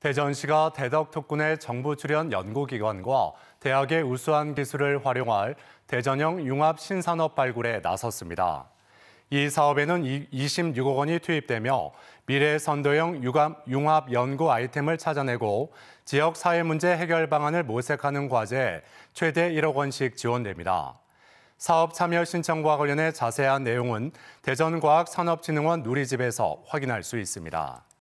대전시가 대덕 특군의 정부 출연 연구기관과 대학의 우수한 기술을 활용할 대전형 융합 신산업 발굴에 나섰습니다. 이 사업에는 26억 원이 투입되며 미래 선도형 융합 연구 아이템을 찾아내고 지역 사회 문제 해결 방안을 모색하는 과제에 최대 1억 원씩 지원됩니다. 사업 참여 신청과 관련해 자세한 내용은 대전과학산업진흥원 누리집에서 확인할 수 있습니다.